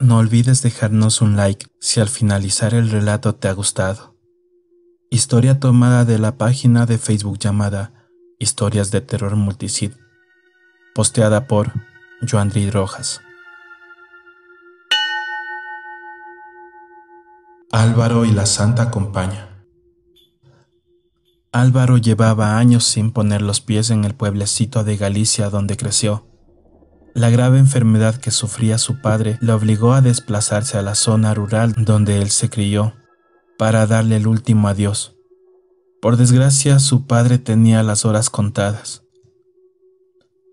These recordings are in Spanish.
No olvides dejarnos un like si al finalizar el relato te ha gustado. Historia tomada de la página de Facebook llamada Historias de Terror Multicid, posteada por Joandri Rojas. Álvaro y la Santa Compañía. Álvaro llevaba años sin poner los pies en el pueblecito de Galicia donde creció. La grave enfermedad que sufría su padre le obligó a desplazarse a la zona rural donde él se crió, para darle el último adiós. Por desgracia, su padre tenía las horas contadas.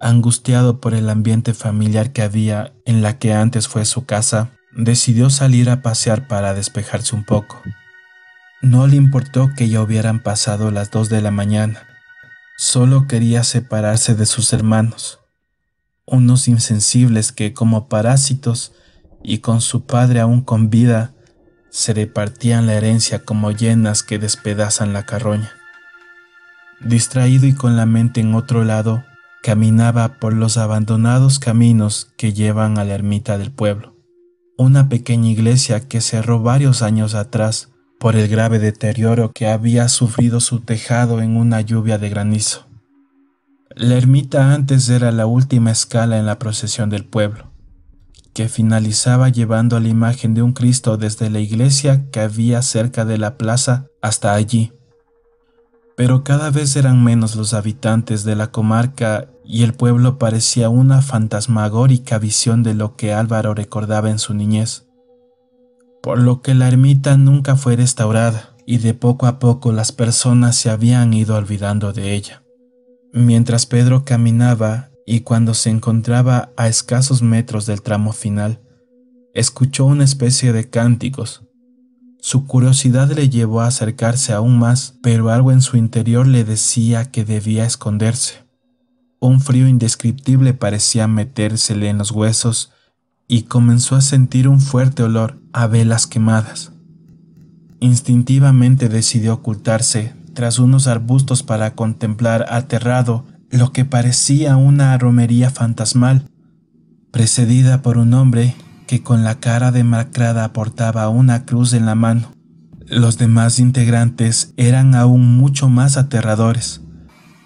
Angustiado por el ambiente familiar que había en la que antes fue su casa, decidió salir a pasear para despejarse un poco. No le importó que ya hubieran pasado las dos de la mañana, solo quería separarse de sus hermanos, unos insensibles que como parásitos y con su padre aún con vida, se repartían la herencia como llenas que despedazan la carroña. Distraído y con la mente en otro lado, caminaba por los abandonados caminos que llevan a la ermita del pueblo, una pequeña iglesia que cerró varios años atrás por el grave deterioro que había sufrido su tejado en una lluvia de granizo. La ermita antes era la última escala en la procesión del pueblo, que finalizaba llevando la imagen de un Cristo desde la iglesia que había cerca de la plaza hasta allí. Pero cada vez eran menos los habitantes de la comarca y el pueblo parecía una fantasmagórica visión de lo que Álvaro recordaba en su niñez por lo que la ermita nunca fue restaurada y de poco a poco las personas se habían ido olvidando de ella. Mientras Pedro caminaba y cuando se encontraba a escasos metros del tramo final, escuchó una especie de cánticos. Su curiosidad le llevó a acercarse aún más, pero algo en su interior le decía que debía esconderse. Un frío indescriptible parecía metérsele en los huesos y comenzó a sentir un fuerte olor a velas quemadas. Instintivamente decidió ocultarse tras unos arbustos para contemplar aterrado lo que parecía una romería fantasmal, precedida por un hombre que con la cara demacrada portaba una cruz en la mano. Los demás integrantes eran aún mucho más aterradores,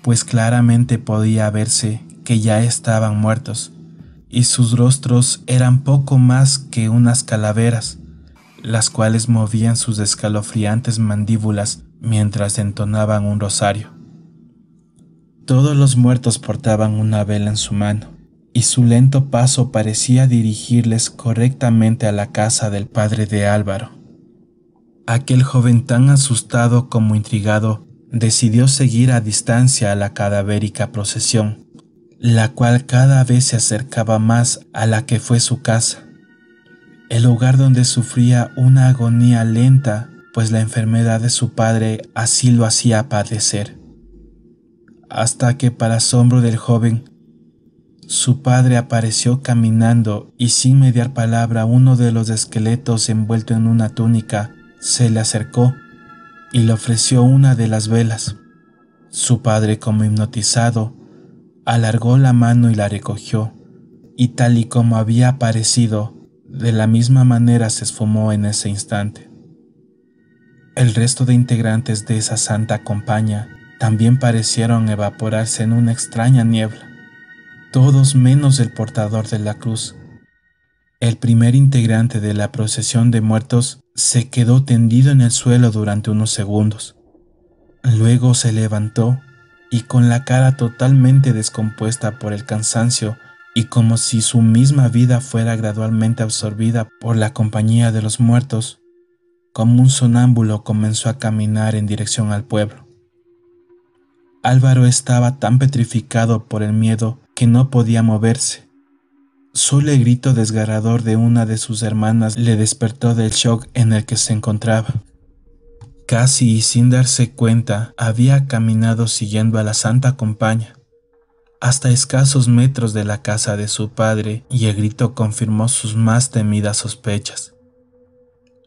pues claramente podía verse que ya estaban muertos y sus rostros eran poco más que unas calaveras, las cuales movían sus escalofriantes mandíbulas mientras entonaban un rosario. Todos los muertos portaban una vela en su mano, y su lento paso parecía dirigirles correctamente a la casa del padre de Álvaro. Aquel joven tan asustado como intrigado decidió seguir a distancia a la cadavérica procesión la cual cada vez se acercaba más a la que fue su casa, el lugar donde sufría una agonía lenta, pues la enfermedad de su padre así lo hacía padecer. Hasta que, para asombro del joven, su padre apareció caminando y sin mediar palabra uno de los esqueletos envuelto en una túnica se le acercó y le ofreció una de las velas. Su padre, como hipnotizado, alargó la mano y la recogió, y tal y como había aparecido, de la misma manera se esfumó en ese instante. El resto de integrantes de esa santa compañía también parecieron evaporarse en una extraña niebla, todos menos el portador de la cruz. El primer integrante de la procesión de muertos se quedó tendido en el suelo durante unos segundos. Luego se levantó y con la cara totalmente descompuesta por el cansancio y como si su misma vida fuera gradualmente absorbida por la compañía de los muertos, como un sonámbulo comenzó a caminar en dirección al pueblo. Álvaro estaba tan petrificado por el miedo que no podía moverse. Solo el grito desgarrador de una de sus hermanas le despertó del shock en el que se encontraba. Casi sin darse cuenta, había caminado siguiendo a la santa compañía hasta escasos metros de la casa de su padre y el grito confirmó sus más temidas sospechas.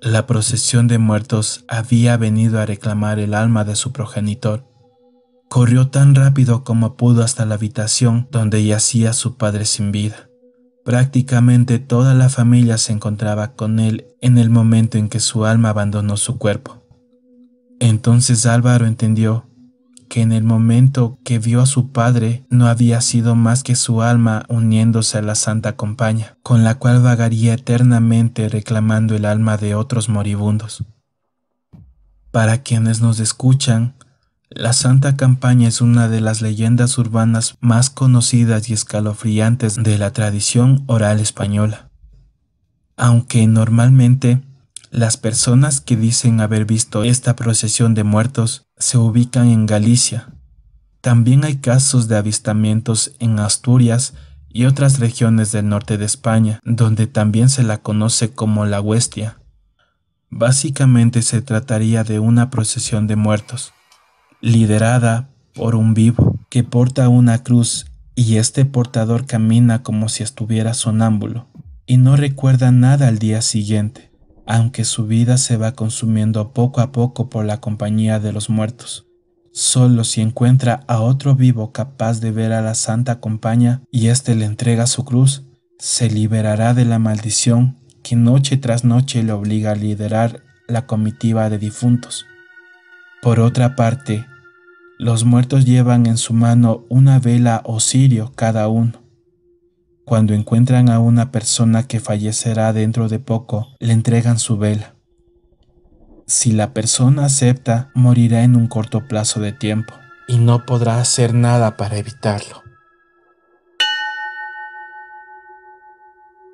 La procesión de muertos había venido a reclamar el alma de su progenitor. Corrió tan rápido como pudo hasta la habitación donde yacía su padre sin vida. Prácticamente toda la familia se encontraba con él en el momento en que su alma abandonó su cuerpo. Entonces Álvaro entendió que en el momento que vio a su padre no había sido más que su alma uniéndose a la santa compañía, con la cual vagaría eternamente reclamando el alma de otros moribundos. Para quienes nos escuchan, la Santa Campaña es una de las leyendas urbanas más conocidas y escalofriantes de la tradición oral española. Aunque normalmente las personas que dicen haber visto esta procesión de muertos se ubican en Galicia. También hay casos de avistamientos en Asturias y otras regiones del norte de España, donde también se la conoce como la huestia. Básicamente se trataría de una procesión de muertos, liderada por un vivo que porta una cruz y este portador camina como si estuviera sonámbulo y no recuerda nada al día siguiente aunque su vida se va consumiendo poco a poco por la compañía de los muertos. Solo si encuentra a otro vivo capaz de ver a la santa compañía y éste le entrega su cruz, se liberará de la maldición que noche tras noche le obliga a liderar la comitiva de difuntos. Por otra parte, los muertos llevan en su mano una vela o cirio cada uno. Cuando encuentran a una persona que fallecerá dentro de poco, le entregan su vela. Si la persona acepta, morirá en un corto plazo de tiempo y no podrá hacer nada para evitarlo.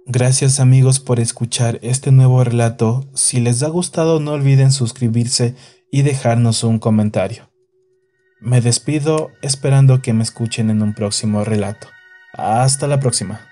Gracias amigos por escuchar este nuevo relato. Si les ha gustado no olviden suscribirse y dejarnos un comentario. Me despido esperando que me escuchen en un próximo relato. Hasta la próxima.